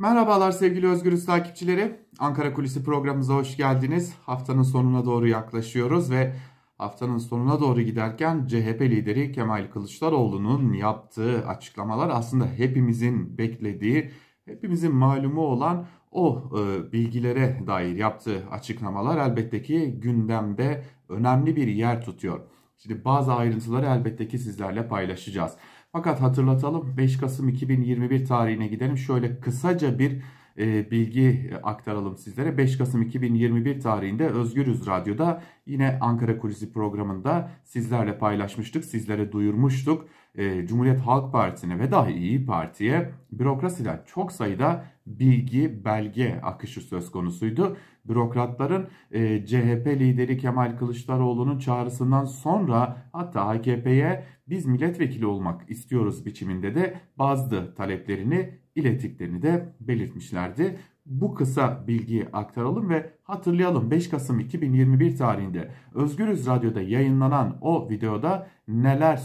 Merhabalar sevgili Özgürüz takipçileri. Ankara Kulisi programımıza hoş geldiniz. Haftanın sonuna doğru yaklaşıyoruz ve haftanın sonuna doğru giderken CHP lideri Kemal Kılıçdaroğlu'nun yaptığı açıklamalar aslında hepimizin beklediği, hepimizin malumu olan o e, bilgilere dair yaptığı açıklamalar elbette ki gündemde önemli bir yer tutuyor. Şimdi bazı ayrıntıları elbette ki sizlerle paylaşacağız. Fakat hatırlatalım 5 Kasım 2021 tarihine gidelim. Şöyle kısaca bir e, bilgi aktaralım sizlere. 5 Kasım 2021 tarihinde Özgürüz Radyo'da yine Ankara Kulisi programında sizlerle paylaşmıştık, sizlere duyurmuştuk. E, Cumhuriyet Halk Partisi'ne ve dahi İyi Parti'ye bürokrasiden çok sayıda bilgi belge akışı söz konusuydu. Bürokratların e, CHP lideri Kemal Kılıçdaroğlu'nun çağrısından sonra hatta AKP'ye biz milletvekili olmak istiyoruz biçiminde de bazı taleplerini ilettiklerini de belirtmişlerdi. Bu kısa bilgiyi aktaralım ve hatırlayalım 5 Kasım 2021 tarihinde Özgürüz Radyo'da yayınlanan o videoda neler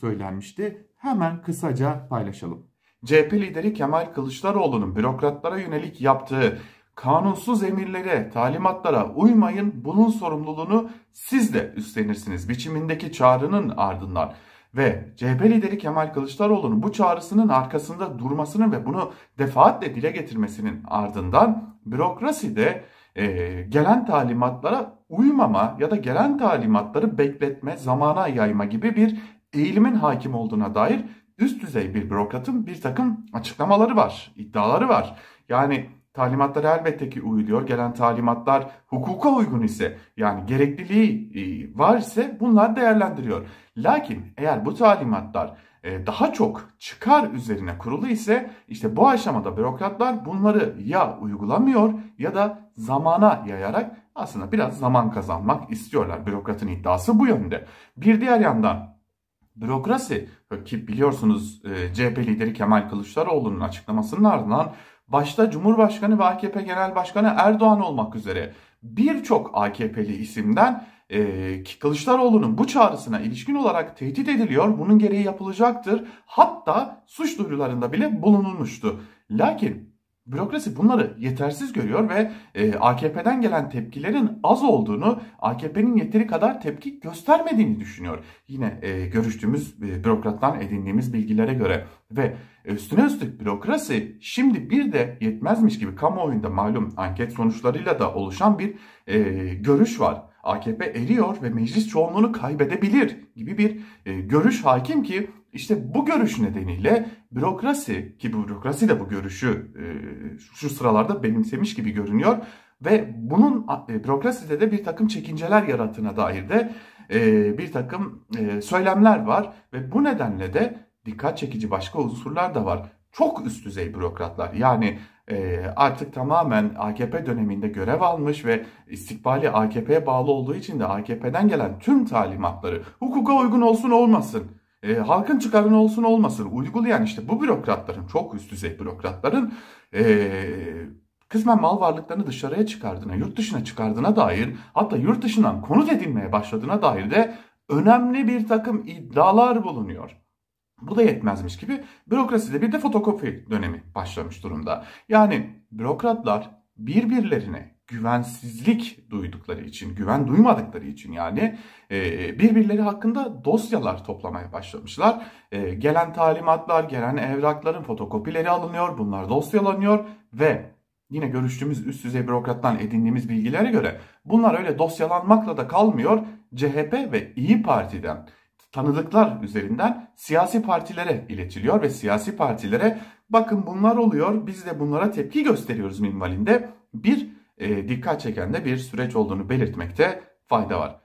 söylenmişti hemen kısaca paylaşalım. CHP lideri Kemal Kılıçdaroğlu'nun bürokratlara yönelik yaptığı kanunsuz emirlere, talimatlara uymayın bunun sorumluluğunu siz de üstlenirsiniz biçimindeki çağrının ardından ve CHP lideri Kemal Kılıçdaroğlu'nun bu çağrısının arkasında durmasının ve bunu defaatle dile getirmesinin ardından bürokraside e, gelen talimatlara uymama ya da gelen talimatları bekletme, zamana yayma gibi bir eğilimin hakim olduğuna dair üst düzey bir bürokratın bir takım açıklamaları var, iddiaları var. Yani talimatlara elbette ki uyuluyor. Gelen talimatlar hukuka uygun ise yani gerekliliği e, var ise bunlar değerlendiriyor. Lakin eğer bu talimatlar e, daha çok çıkar üzerine kurulu ise işte bu aşamada bürokratlar bunları ya uygulamıyor ya da zamana yayarak aslında biraz zaman kazanmak istiyorlar. Bürokratın iddiası bu yönde. Bir diğer yandan bürokrasi ki biliyorsunuz e, CHP lideri Kemal Kılıçdaroğlu'nun açıklamasının ardından başta Cumhurbaşkanı ve AKP Genel Başkanı Erdoğan olmak üzere birçok AKP'li isimden e, Kılıçdaroğlu'nun bu çağrısına ilişkin olarak tehdit ediliyor. Bunun gereği yapılacaktır. Hatta suç duyurularında bile bulunulmuştu. Lakin Bürokrasi bunları yetersiz görüyor ve e, AKP'den gelen tepkilerin az olduğunu, AKP'nin yeteri kadar tepki göstermediğini düşünüyor. Yine e, görüştüğümüz e, bürokrattan edindiğimiz bilgilere göre ve üstüne üstlük bürokrasi şimdi bir de yetmezmiş gibi kamuoyunda malum anket sonuçlarıyla da oluşan bir e, görüş var. AKP eriyor ve meclis çoğunluğunu kaybedebilir gibi bir e, görüş hakim ki işte bu görüş nedeniyle bürokrasi ki bürokrasi de bu görüşü e, şu sıralarda benimsemiş gibi görünüyor ve bunun e, bürokraside de bir takım çekinceler yaratına dair de e, bir takım söylemler var ve bu nedenle de dikkat çekici başka unsurlar da var. Çok üst düzey bürokratlar yani artık tamamen AKP döneminde görev almış ve istikbali AKP'ye bağlı olduğu için de AKP'den gelen tüm talimatları hukuka uygun olsun olmasın e, halkın çıkarını olsun olmasın uygulayan işte bu bürokratların çok üst düzey bürokratların e, kısmen mal varlıklarını dışarıya çıkardığına, yurt dışına çıkardığına dair hatta yurt dışından konut edinmeye başladığına dair de önemli bir takım iddialar bulunuyor. Bu da yetmezmiş gibi bürokraside bir de fotokopi dönemi başlamış durumda. Yani bürokratlar birbirlerine güvensizlik duydukları için, güven duymadıkları için yani e, e, birbirleri hakkında dosyalar toplamaya başlamışlar. E, gelen talimatlar, gelen evrakların fotokopileri alınıyor, bunlar dosyalanıyor ve yine görüştüğümüz üst düzey bürokrattan edindiğimiz bilgilere göre bunlar öyle dosyalanmakla da kalmıyor. CHP ve İyi Parti'den tanıdıklar üzerinden siyasi partilere iletiliyor ve siyasi partilere bakın bunlar oluyor biz de bunlara tepki gösteriyoruz minvalinde bir ee, dikkat çeken de bir süreç olduğunu belirtmekte fayda var.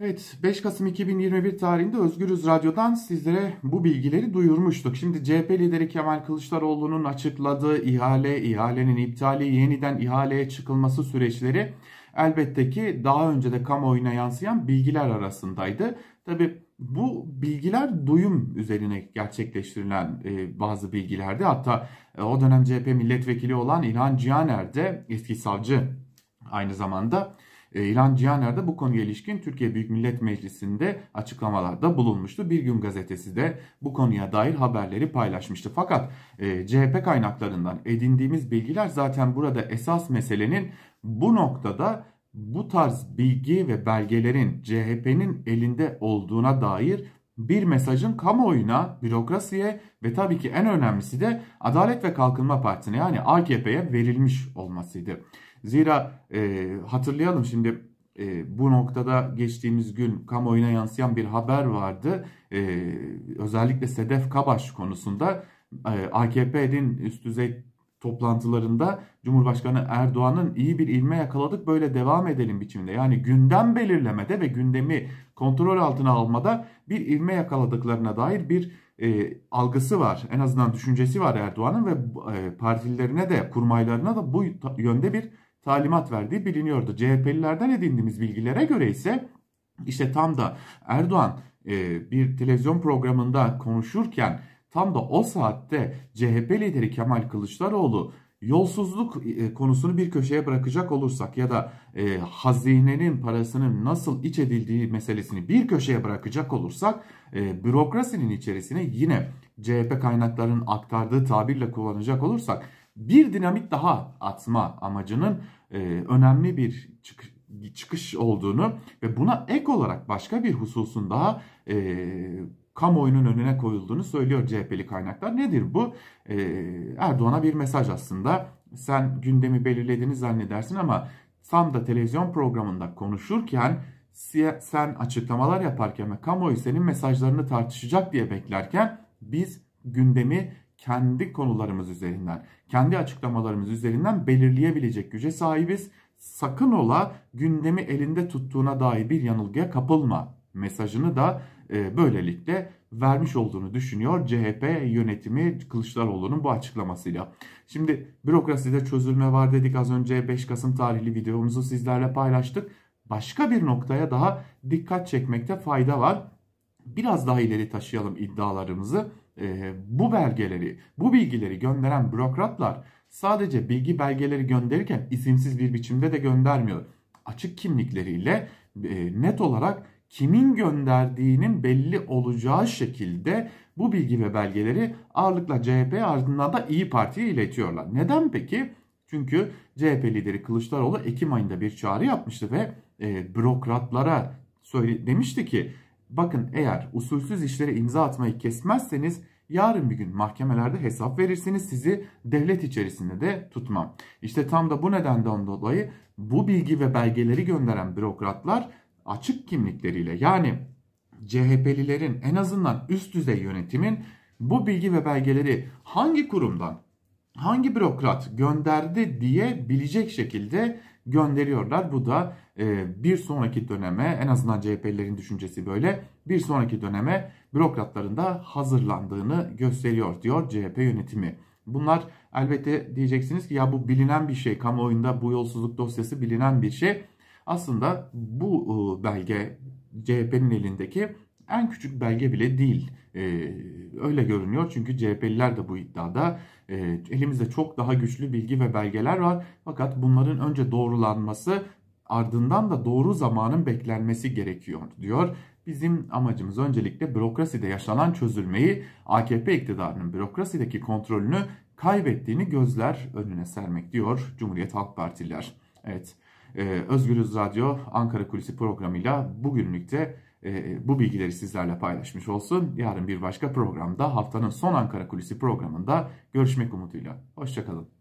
Evet 5 Kasım 2021 tarihinde Özgürüz Radyo'dan sizlere bu bilgileri duyurmuştuk. Şimdi CHP lideri Kemal Kılıçdaroğlu'nun açıkladığı ihale, ihalenin iptali, yeniden ihaleye çıkılması süreçleri elbette ki daha önce de kamuoyuna yansıyan bilgiler arasındaydı. Tabi bu bilgiler duyum üzerine gerçekleştirilen e, bazı bilgilerdi. hatta e, o dönem CHP milletvekili olan İlhan Cihaner de eski savcı aynı zamanda e, İlhan Cihaner de bu konuya ilişkin Türkiye Büyük Millet Meclisi'nde açıklamalarda bulunmuştu. Bir gün gazetesi de bu konuya dair haberleri paylaşmıştı. Fakat e, CHP kaynaklarından edindiğimiz bilgiler zaten burada esas meselenin bu noktada bu tarz bilgi ve belgelerin CHP'nin elinde olduğuna dair bir mesajın kamuoyuna, bürokrasiye ve tabii ki en önemlisi de Adalet ve Kalkınma Partisi'ne yani AKP'ye verilmiş olmasıydı. Zira e, hatırlayalım şimdi e, bu noktada geçtiğimiz gün kamuoyuna yansıyan bir haber vardı. E, özellikle Sedef Kabaş konusunda e, AKP'nin üst düzey toplantılarında Cumhurbaşkanı Erdoğan'ın iyi bir ilme yakaladık böyle devam edelim biçiminde. Yani gündem belirlemede ve gündemi kontrol altına almada bir ilme yakaladıklarına dair bir e, algısı var. En azından düşüncesi var Erdoğan'ın ve e, partililerine de kurmaylarına da bu yönde bir talimat verdiği biliniyordu. CHP'lilerden edindiğimiz bilgilere göre ise işte tam da Erdoğan e, bir televizyon programında konuşurken Tam da o saatte CHP lideri Kemal Kılıçdaroğlu yolsuzluk e, konusunu bir köşeye bırakacak olursak ya da e, hazinenin parasının nasıl iç edildiği meselesini bir köşeye bırakacak olursak e, bürokrasinin içerisine yine CHP kaynaklarının aktardığı tabirle kullanacak olursak bir dinamit daha atma amacının e, önemli bir çıkış çıkış olduğunu ve buna ek olarak başka bir hususun daha e, kamuoyunun önüne koyulduğunu söylüyor CHP'li kaynaklar. Nedir bu? Ee, Erdoğan'a bir mesaj aslında. Sen gündemi belirlediğini zannedersin ama tam da televizyon programında konuşurken sen açıklamalar yaparken ve kamuoyu senin mesajlarını tartışacak diye beklerken biz gündemi kendi konularımız üzerinden, kendi açıklamalarımız üzerinden belirleyebilecek güce sahibiz. Sakın ola gündemi elinde tuttuğuna dair bir yanılgıya kapılma mesajını da e, böylelikle vermiş olduğunu düşünüyor CHP yönetimi Kılıçdaroğlu'nun bu açıklamasıyla. Şimdi bürokraside çözülme var dedik az önce 5 Kasım tarihli videomuzu sizlerle paylaştık. Başka bir noktaya daha dikkat çekmekte fayda var. Biraz daha ileri taşıyalım iddialarımızı. E, bu belgeleri, bu bilgileri gönderen bürokratlar sadece bilgi belgeleri gönderirken isimsiz bir biçimde de göndermiyor. Açık kimlikleriyle e, net olarak kimin gönderdiğinin belli olacağı şekilde bu bilgi ve belgeleri ağırlıkla CHP ardından da İyi Parti'ye iletiyorlar. Neden peki? Çünkü CHP lideri Kılıçdaroğlu Ekim ayında bir çağrı yapmıştı ve e, bürokratlara söyle demişti ki bakın eğer usulsüz işlere imza atmayı kesmezseniz yarın bir gün mahkemelerde hesap verirsiniz sizi devlet içerisinde de tutmam. İşte tam da bu nedenden dolayı bu bilgi ve belgeleri gönderen bürokratlar açık kimlikleriyle yani CHP'lilerin en azından üst düzey yönetimin bu bilgi ve belgeleri hangi kurumdan hangi bürokrat gönderdi diye bilecek şekilde gönderiyorlar. Bu da e, bir sonraki döneme en azından CHP'lilerin düşüncesi böyle bir sonraki döneme bürokratların da hazırlandığını gösteriyor diyor CHP yönetimi. Bunlar elbette diyeceksiniz ki ya bu bilinen bir şey kamuoyunda bu yolsuzluk dosyası bilinen bir şey aslında bu e, belge CHP'nin elindeki en küçük belge bile değil. E, öyle görünüyor çünkü CHP'liler de bu iddiada. Ee, elimizde çok daha güçlü bilgi ve belgeler var. Fakat bunların önce doğrulanması ardından da doğru zamanın beklenmesi gerekiyor diyor. Bizim amacımız öncelikle bürokraside yaşanan çözülmeyi, AKP iktidarının bürokrasideki kontrolünü kaybettiğini gözler önüne sermek diyor Cumhuriyet Halk Partililer. Evet. Ee, Özgürüz Radyo Ankara Kulisi programıyla bugünlükte e, bu bilgileri sizlerle paylaşmış olsun. Yarın bir başka programda haftanın son Ankara Kulisi programında görüşmek umuduyla. Hoşçakalın.